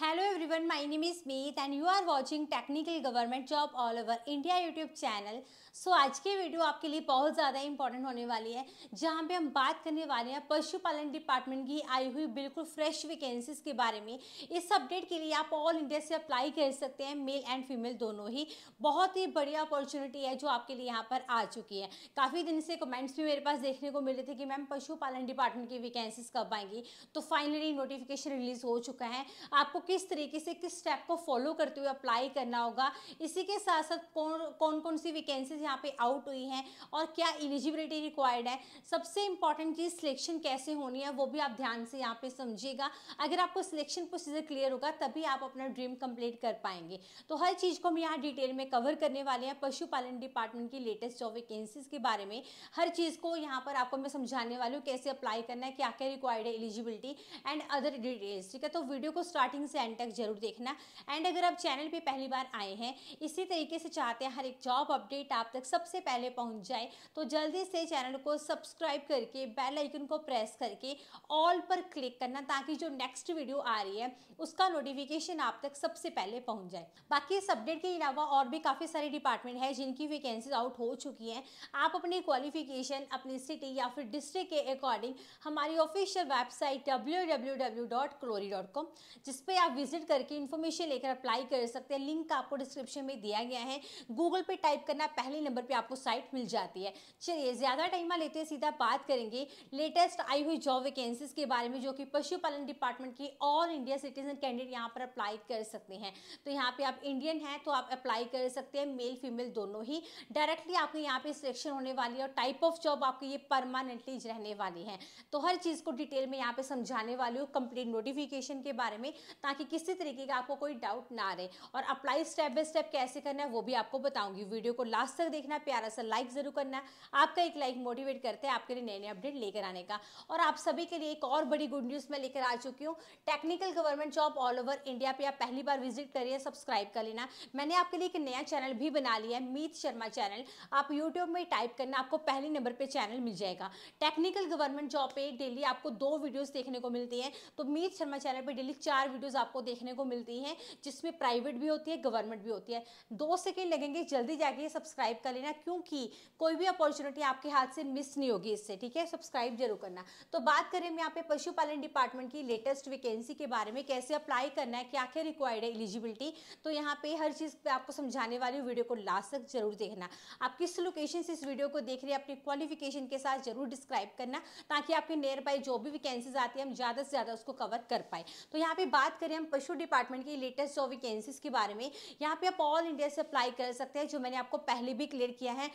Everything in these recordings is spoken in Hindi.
hello everyone my name is Meet and you are watching technical government job all over India YouTube channel so आज की वीडियो आपके लिए बहुत ज़्यादा इंपॉर्टेंट होने वाली है जहाँ पे हम बात करने वाले हैं पशुपालन डिपार्टमेंट की आई हुई बिल्कुल फ्रेश वैकेंसीज के बारे में इस अपडेट के लिए आप ऑल इंडिया से अप्लाई कर सकते हैं मेल एंड फीमेल दोनों ही बहुत ही बढ़िया अपॉर्चुनिटी है जो आपके लिए यहाँ पर आ चुकी है काफ़ी दिन से कमेंट्स भी मेरे पास देखने को मिले थे कि मैम पशुपालन डिपार्टमेंट की वैकेंसीज कब आएंगी तो फाइनली नोटिफिकेशन रिलीज हो चुका है आपको किस तरीके से किस स्टेप को फॉलो करते हुए अप्लाई करना होगा इसी के साथ साथ कौन कौन कौन सी वैकेंसीज यहाँ पे आउट हुई हैं और क्या एलिजिबिलिटी रिक्वायर्ड है सबसे इंपॉर्टेंट चीज़ सिलेक्शन कैसे होनी है वो भी आप ध्यान से यहाँ पे समझिएगा अगर आपको सिलेक्शन प्रोसीजर क्लियर होगा तभी आप अपना ड्रीम कंप्लीट कर पाएंगे तो हर चीज़ को हम यहाँ डिटेल में कवर करने वाले हैं पशुपालन डिपार्टमेंट की लेटेस्ट जॉब वैकेंसीज के बारे में हर चीज़ को यहाँ पर आपको मैं समझाने वाली हूँ कैसे अप्लाई करना है क्या क्या रिक्वायर्ड है एलिजिबिलिटी एंड अदर डिटेल्स ठीक है तो वीडियो को स्टार्टिंग से से एंड तक जरूर देखना एंड अगर आप चैनल पे पहली बार आए हैं इसी तरीके से चाहते हैं हर एक जॉब अपडेट आप तक सबसे पहले पहुंच जाए तो जल्दी से चैनल को सब्सक्राइब करके बेल आइकन को प्रेस करके ऑल पर क्लिक करना ताकि जो नेक्स्ट वीडियो आ रही है उसका नोटिफिकेशन आप तक सबसे पहले पहुँच जाए बाकी इस अपडेट के अलावा और भी काफ़ी सारे डिपार्टमेंट है जिनकी वैकेंसीज आउट हो चुकी हैं आप अपनी क्वालिफिकेशन अपनी सिटी या फिर डिस्ट्रिक्ट के अकॉर्डिंग हमारी official website W W W dot क्लोरी डॉट कॉम जिसपे आप विजिट करके इन्फॉर्मेशन लेकर अप्लाई कर सकते हैं लिंक आपको डिस्क्रिप्शन में दिया गया है गूगल पे टाइप करना पहले नंबर पे आपको साइट मिल जाती है चलिए ज़्यादा टाइम लेते हैं सीधा बात करेंगे लेटेस्ट आई हुई जॉब वैकेंसीज के बारे में जो कि पशुपालन डिपार्टमेंट की ऑल इंडिया सिटीजन कैंडिडेट यहाँ पर अप्लाई कर सकते हैं तो यहाँ पे आप इंडियन हैं तो आप अप्लाई कर सकते हैं मेल फीमेल दोनों ही डायरेक्टली आपको यहाँ पे सिलेक्शन होने वाली है और टाइप ऑफ जॉब आपकी ये परमानेंटली रहने वाली है तो हर चीज़ को डिटेल में यहाँ पे समझाने वाली हूँ कंप्लीट नोटिफिकेशन के बारे में ताकि ताकि किसी तरीके का आपको कोई डाउट ना रहे और अप्लाई स्टेप बाय स्टेप कैसे करना है वो भी आपको बताऊंगी वीडियो को लास्ट तक देखना प्यारा सा लाइक ज़रूर करना आपका एक लाइक मोटिवेट करते हैं आपके लिए नए नए अपडेट लेकर आने का और आप सभी के लिए एक और बड़ी गुड न्यूज़ मैं लेकर आ चुकी हूँ technical government job all over India पे आप पहली बार विजिट करिए सब्सक्राइब कर लेना मैंने आपके लिए एक नया चैनल भी बना लिया है मीत शर्मा चैनल आप यूट्यूब में टाइप करना आपको पहले नंबर पर चैनल मिल जाएगा टेक्निकल गवर्नमेंट जॉब पे डेली आपको दो वीडियोज़ देखने को मिलती हैं तो मीत शर्मा चैनल पर डेली चार वीडियोज़ आपको देखने को मिलती हैं जिसमें प्राइवेट भी होती है गवर्नमेंट भी होती है दो सेकेंड लगेंगे जल्दी जाके सब्सक्राइब कर लेना क्योंकि कोई भी अपॉर्चुनिटी आपके हाथ से मिस नहीं होगी इससे ठीक है सब्सक्राइब जरूर करना तो बात करें हम यहाँ पे पशुपालन डिपार्टमेंट की लेटेस्ट वैकेंसी के बारे में कैसे अप्लाई करना है क्या क्या रिक्वायर्ड है एलिजिबिलिटी तो यहाँ पे हर चीज़ पे आपको समझाने वाली वीडियो को लास्ट तक जरूर देखना आप किस लोकेशन से इस वीडियो को देख रहे हैं अपनी क्वालिफिकेशन के साथ जरूर डिस्क्राइब करना ताकि आपके नियर बाई जो भी वैकेंसीज आती है हम ज़्यादा से ज़्यादा उसको कवर कर पाए तो यहाँ पे बात करें हैं हम पशु डिपार्टमेंट की लेटेस्ट जो वैकेंसीज के बारे में यहाँ पे आप ऑल इंडिया से अप्लाई कर सकते हैं जो मैंने आपको पहले भी क्लियर किया है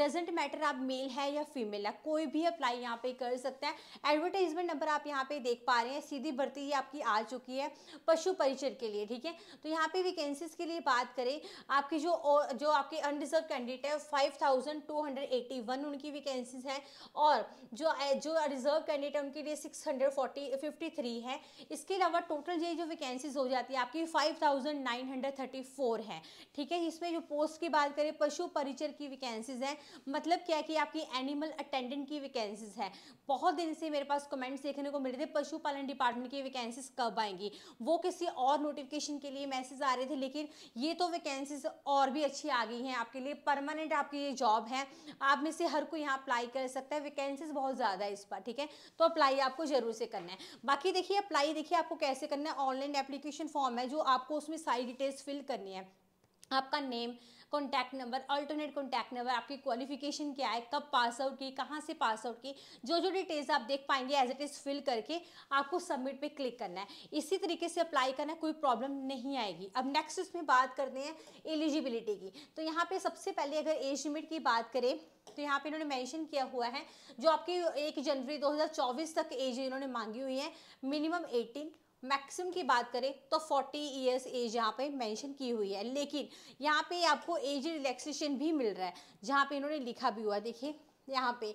डजेंट मैटर आप मेल है या फीमेल है कोई भी अप्लाई यहाँ पे कर सकता है एडवर्टाइजमेंट नंबर आप यहाँ पे देख पा रहे हैं सीधी भर्ती ये आपकी आ चुकी है पशु परिचर के लिए ठीक है तो यहाँ पे वैकेंसीज के लिए बात करें आपकी जो जो आपके अनडिजर्व कैंडिडेट है फाइव उनकी वैकेंसीज हैं और जो जो रिजर्व कैंडिडेट है उनके लिए सिक्स हंड्रेड है इसके अलावा टोटल ये जो वैकेंसी वैकेंसीज हो जाती है आपकी 5934 है ठीक है इसमें जो पोस्ट की बात करें पशु परिचर की वैकेंसीज हैं मतलब क्या है कि आपकी एनिमल अटेंडेंट की वैकेंसीज है बहुत दिन से मेरे पास कमेंट्स देखने को मिल रहे थे पशुपालन डिपार्टमेंट की वैकेंसीज कब आएंगी वो किसी और नोटिफिकेशन के लिए मैसेज आ रहे थे लेकिन ये तो वैकेंसीज और भी अच्छी आ गई हैं आपके लिए परमानेंट आपकी ये जॉब है आप में से हर कोई यहाँ अप्लाई कर सकता है वैकेंसीज बहुत ज़्यादा है इस पर ठीक है तो अप्लाई आपको जरूर से करना है बाकी देखिए अप्लाई देखिए आपको कैसे करना है ऑनलाइन ऑनलाइन एप्लीकेशन फॉर्म है जो आपको उसमें सारी डिटेल्स फिल करनी है आपका name contact number alternate contact number आपकी क्वालिफिकेशन क्या है कब पास आउट की कहाँ से पास आउट की जो जो डिटेल्स आप देख पाएंगे एज इट इज़ फिल करके आपको सबमिट पे क्लिक करना है इसी तरीके से अप्लाई करना है कोई प्रॉब्लम नहीं आएगी अब नेक्स्ट इसमें बात करते हैं एलिजिबिलिटी की तो यहाँ पे सबसे पहले अगर एज लिमिट की बात करें तो यहाँ पे इन्होंने मेंशन किया हुआ है जो आपकी एक जनवरी 2024 तक एज इन्होंने मांगी हुई है मिनिमम 18 मैक्सिमम की बात करें तो 40 ईयर्स एज यहाँ पे मेंशन की हुई है लेकिन यहाँ पे आपको एज रिलैक्सेशन भी मिल रहा है जहाँ पे इन्होंने लिखा भी हुआ देखिए यहाँ पे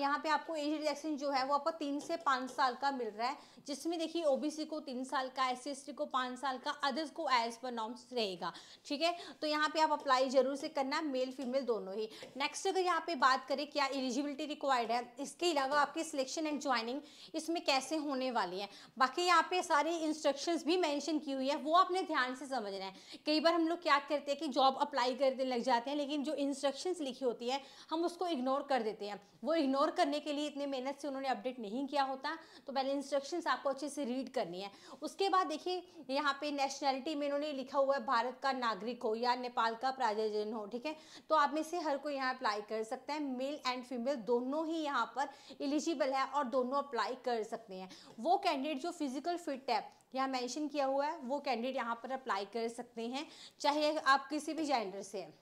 यहाँ पे आपको एज रिलेक्शन जो है वो आपको तीन से पाँच साल का मिल रहा है जिसमें देखिए ओबीसी को तीन साल का एस सी को पाँच साल का अदर्स को एज पर नॉर्म्स रहेगा ठीक है तो यहाँ पे आप अप्लाई जरूर से करना मेल फीमेल दोनों ही नेक्स्ट अगर यहाँ पे बात करें क्या एलिजिबिलिटी रिक्वायर्ड है इसके अलावा आपकी सिलेक्शन एंड ज्वाइनिंग इसमें कैसे होने वाली है बाकी यहाँ पे सारी इंस्ट्रक्शन भी मैंशन की हुई है वो आपने ध्यान से समझना है कई बार हम लोग क्या करते हैं कि जॉब अप्लाई करने लग जाते हैं लेकिन जो इंस्ट्रक्शन लिखी होती है हम उसको इग्नोर कर कर देते हैं वो इग्नोर करने के लिए इतने मेहनत से उन्होंने अपडेट नहीं किया होता तो पहले इंस्ट्रक्शंस आपको अच्छे से रीड करनी है उसके बाद देखिए यहाँ पे नेशनैलिटी में इन्होंने लिखा हुआ है भारत का नागरिक हो या नेपाल का प्राजन हो ठीक है तो आप में से हर कोई यहाँ अप्लाई कर सकता है मेल एंड फीमेल दोनों ही यहाँ पर एलिजिबल है और दोनों अप्लाई कर सकते हैं वो कैंडिडेट जो फिजिकल फिट है यहाँ मेंशन किया हुआ है वो कैंडिडेट यहाँ पर अप्लाई कर सकते हैं चाहे आप किसी भी जेंडर से हैं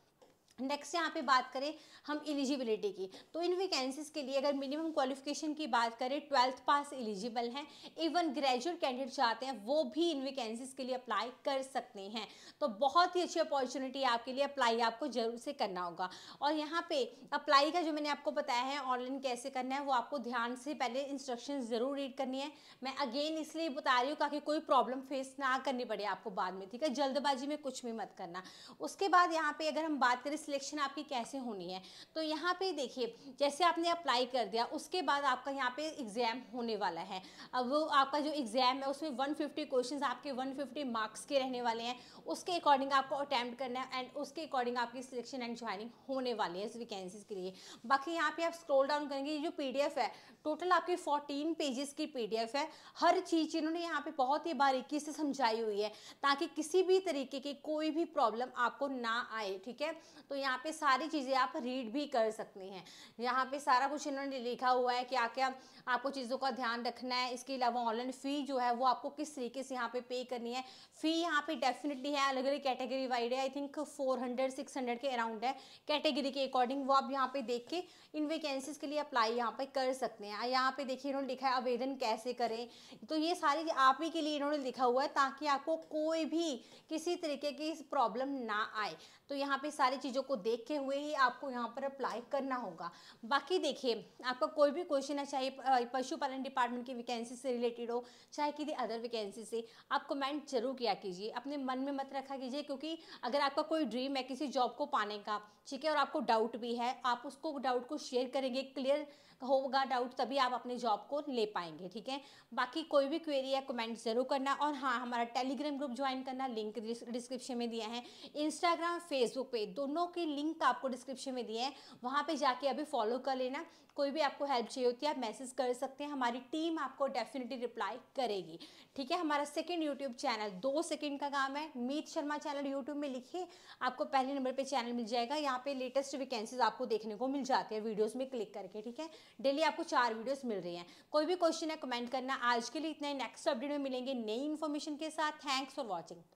नेक्स्ट यहाँ पे बात करें हम एलिजिबिलिटी की तो इन वैकेंसीज के लिए अगर मिनिमम क्वालिफिकेशन की बात करें ट्वेल्थ पास एलिजिबल हैं इवन ग्रेजुएट कैंडिडेट चाहते हैं वो भी इन वैकेंसीज के लिए अप्लाई कर सकते हैं तो बहुत ही अच्छी अपॉर्चुनिटी है आपके लिए अप्लाई आपको जरूर से करना होगा और यहाँ पे अप्लाई का जो मैंने आपको बताया है ऑनलाइन कैसे करना है वो आपको ध्यान से पहले इंस्ट्रक्शन ज़रूर रीड करनी है मैं अगेन इसलिए बता रही हूँ ताकि कोई प्रॉब्लम फेस ना करनी पड़े आपको बाद में ठीक है जल्दबाजी में कुछ भी मत करना उसके बाद यहाँ पे अगर हम बात करें सिलेक्शन आपकी कैसे होनी है तो यहाँ पे देखिए जैसे आपने अप्लाई कर दिया उसके बाद आपका यहाँ पे एग्ज़ाम होने वाला है अब वो आपका जो एग्ज़ाम है उसमें 150 क्वेश्चन आपके 150 मार्क्स के रहने वाले हैं उसके अकॉर्डिंग आपको अटैम्प्ट करना है एंड उसके अकॉर्डिंग आपकी सिलेक्शन एंड ज्वाइनिंग होने वाली है इस वैकेंसीज के लिए बाकी यहाँ पे आप स्क्रोल डाउन करेंगे ये जो पी है टोटल आपकी फोर्टीन पेजेस की पी है हर चीज़ इन्होंने यहाँ पे बहुत ही बारीकी से समझाई हुई है ताकि किसी भी तरीके की कोई भी प्रॉब्लम आपको ना आए ठीक है तो तो यहाँ पे सारी चीज़ें आप रीड भी कर सकते हैं यहाँ पे सारा कुछ इन्होंने लिखा हुआ है क्या क्या आपको चीज़ों का ध्यान रखना है इसके अलावा ऑनलाइन फ़ी जो है वो आपको किस तरीके से यहाँ पे पे करनी है फ़ी यहाँ पे डेफिनेटली है अलग अलग कैटेगरी वाइड है आई थिंक फोर हंड्रेड के अराउंड है कैटेगरी के अकॉर्डिंग वो आप यहाँ पर देख के इन वेकेंसीज के लिए अप्लाई यहाँ पर कर सकते हैं यहाँ पर देखिए इन्होंने लिखा है आवेदन कैसे करें तो ये सारी आप ही के लिए इन्होंने लिखा हुआ है ताकि आपको कोई भी किसी तरीके की प्रॉब्लम ना आए तो यहाँ पे सारी चीज़ों को देख के हुए ही आपको यहाँ पर अप्लाई करना होगा बाकी देखिए आपका कोई भी क्वेश्चन है चाहे पशुपालन डिपार्टमेंट की वैकेंसी से रिलेटेड हो चाहे किसी अदर वैकेंसी से आप कमेंट जरूर किया कीजिए अपने मन में मत रखा कीजिए क्योंकि अगर आपका कोई ड्रीम है किसी जॉब को पाने का ठीक है और आपको डाउट भी है आप उसको डाउट को शेयर करेंगे क्लियर होगा डाउट तभी आप अपने जॉब को ले पाएंगे ठीक है बाकी कोई भी क्वेरी है कमेंट ज़रूर करना और हाँ हमारा टेलीग्राम ग्रुप ज्वाइन करना लिंक डिस्क्रिप्शन में दिया है इंस्टाग्राम फेसबुक पे दोनों के लिंक आपको डिस्क्रिप्शन में दिए हैं वहाँ पे जाके अभी फॉलो कर लेना कोई भी आपको हेल्प चाहिए होती है आप मैसेज कर सकते हैं हमारी टीम आपको डेफिनेटली रिप्लाई करेगी ठीक है हमारा सेकेंड यूट्यूब चैनल दो सेकेंड का काम है मीत शर्मा चैनल यूट्यूब में लिखिए आपको पहले नंबर पर चैनल मिल जाएगा यहाँ पे लेटेस्ट वैकेंसीज आपको देखने को मिल जाती है वीडियोज़ में क्लिक करके ठीक है डेली आपको चार वीडियोज़ मिल रही हैं कोई भी क्वेश्चन है कमेंट करना आज के लिए इतना ही नेक्स्ट अपडेट में मिलेंगे नई इन्फॉर्मेशन के साथ थैंक्स फॉर वॉचिंग